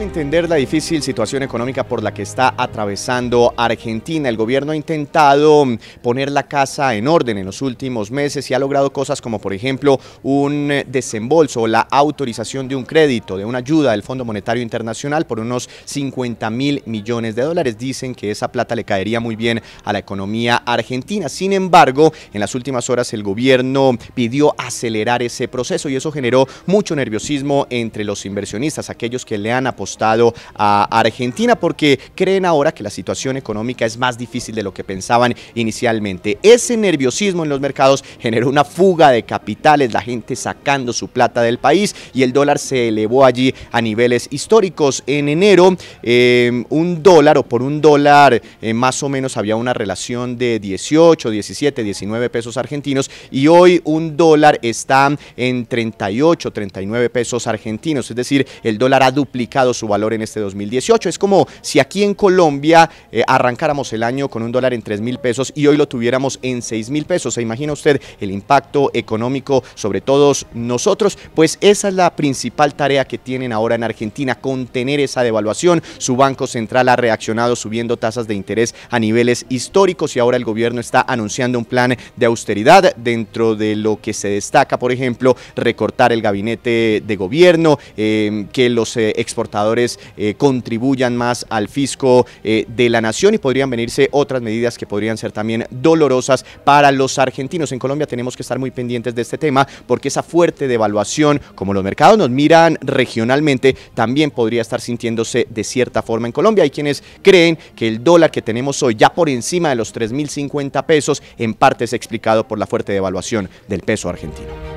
entender la difícil situación económica por la que está atravesando Argentina? El gobierno ha intentado poner la casa en orden en los últimos meses y ha logrado cosas como, por ejemplo, un desembolso, la autorización de un crédito, de una ayuda del Fondo Monetario Internacional por unos 50 mil millones de dólares. Dicen que esa plata le caería muy bien a la economía argentina. Sin embargo, en las últimas horas el gobierno pidió acelerar ese proceso y eso generó mucho nerviosismo entre los inversionistas, aquellos que le han apostado Estado a Argentina porque creen ahora que la situación económica es más difícil de lo que pensaban inicialmente. Ese nerviosismo en los mercados generó una fuga de capitales, la gente sacando su plata del país y el dólar se elevó allí a niveles históricos. En enero, eh, un dólar o por un dólar eh, más o menos había una relación de 18, 17, 19 pesos argentinos y hoy un dólar está en 38, 39 pesos argentinos, es decir, el dólar ha duplicado su valor en este 2018. Es como si aquí en Colombia eh, arrancáramos el año con un dólar en 3 mil pesos y hoy lo tuviéramos en 6 mil pesos. ¿Se imagina usted el impacto económico sobre todos nosotros? Pues esa es la principal tarea que tienen ahora en Argentina, contener esa devaluación. Su Banco Central ha reaccionado subiendo tasas de interés a niveles históricos y ahora el gobierno está anunciando un plan de austeridad dentro de lo que se destaca, por ejemplo, recortar el gabinete de gobierno, eh, que los eh, exportadores eh, contribuyan más al fisco eh, de la nación y podrían venirse otras medidas que podrían ser también dolorosas para los argentinos. En Colombia tenemos que estar muy pendientes de este tema porque esa fuerte devaluación, como los mercados nos miran regionalmente, también podría estar sintiéndose de cierta forma en Colombia. Hay quienes creen que el dólar que tenemos hoy ya por encima de los 3.050 pesos en parte es explicado por la fuerte devaluación del peso argentino.